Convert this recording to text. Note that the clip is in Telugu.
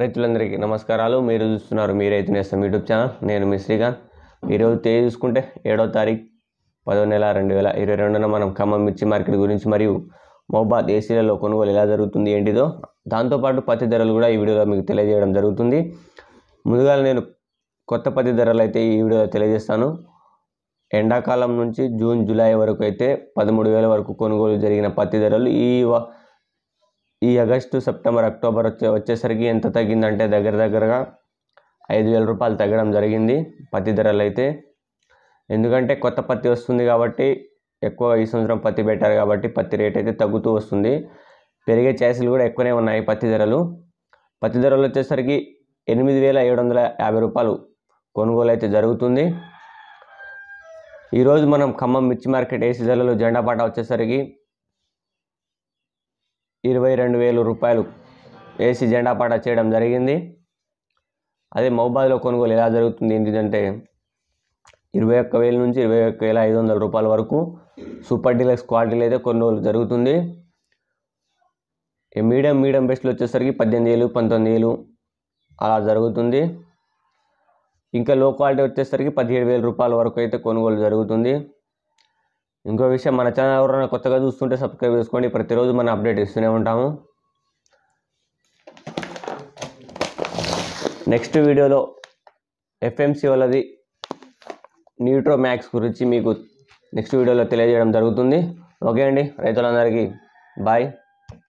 రైతులందరికీ నమస్కారాలు మీరు చూస్తున్నారు మీ రైతు నేస్తం యూట్యూబ్ ఛానల్ నేను మీ శ్రీకాంత్ ఈరోజు తేదీ చూసుకుంటే ఏడో తారీఖు పదో నెల రెండు వేల ఇరవై రెండున మనం ఖమ్మం మిర్చి మార్కెట్ గురించి మరియు మహబాద్ ఏసీలలో కొనుగోలు ఎలా జరుగుతుంది ఏంటిదో దాంతోపాటు పత్తి ధరలు కూడా ఈ వీడియోలో మీకు తెలియజేయడం జరుగుతుంది ముందుగా నేను కొత్త పత్తి ధరలు అయితే ఈ వీడియోలో తెలియజేస్తాను ఎండాకాలం నుంచి జూన్ జూలై వరకు అయితే పదమూడు వేల వరకు కొనుగోలు జరిగిన పత్తి ధరలు ఈ ఈ ఆగస్టు సెప్టెంబర్ అక్టోబర్ వచ్చే వచ్చేసరికి ఎంత తగ్గిందంటే దగ్గర దగ్గరగా ఐదు వేల రూపాయలు తగ్గడం జరిగింది పత్తి ధరలు అయితే ఎందుకంటే కొత్త పత్తి వస్తుంది కాబట్టి ఎక్కువ ఈ సంవత్సరం పత్తి పెట్టారు కాబట్టి పత్తి రేట్ అయితే తగ్గుతూ వస్తుంది పెరిగే ఛాయిస్లు కూడా ఎక్కువనే ఉన్నాయి పత్తి ధరలు పత్తి ధరలు వచ్చేసరికి ఎనిమిది వేల ఏడు వందల యాభై రూపాయలు కొనుగోలు అయితే జరుగుతుంది ఈరోజు మనం ఖమ్మం మిర్చి మార్కెట్ ఏసీ ధరలు జెండా పాట వచ్చేసరికి ఇరవై రెండు వేల రూపాయలు వేసి జెండా పాట చేయడం జరిగింది అదే మహబాద్లో కొనుగోలు ఎలా జరుగుతుంది ఏంటిదంటే ఇరవై ఒక్క వేల నుంచి ఇరవై ఒక్క వేల ఐదు వందల రూపాయల వరకు సూపర్ డీలక్స్ క్వాలిటీలు అయితే కొనుగోలు జరుగుతుంది మీడియం మీడియం బెస్ట్లు వచ్చేసరికి పద్దెనిమిది వేలు పంతొమ్మిది వేలు అలా జరుగుతుంది ఇంకా లో క్వాలిటీ వచ్చేసరికి పదిహేడు వేల రూపాయల వరకు అయితే కొనుగోలు జరుగుతుంది ఇంకో విషయం మన ఛానల్ ఎవరైనా కొత్తగా చూస్తుంటే సబ్స్క్రైబ్ చేసుకోండి ప్రతిరోజు మనం అప్డేట్ ఇస్తూనే ఉంటాము నెక్స్ట్ వీడియోలో ఎఫ్ఎంసీ వాళ్ళది న్యూట్రో మ్యాక్స్ గురించి మీకు నెక్స్ట్ వీడియోలో తెలియజేయడం జరుగుతుంది ఓకే అండి రైతులందరికీ బాయ్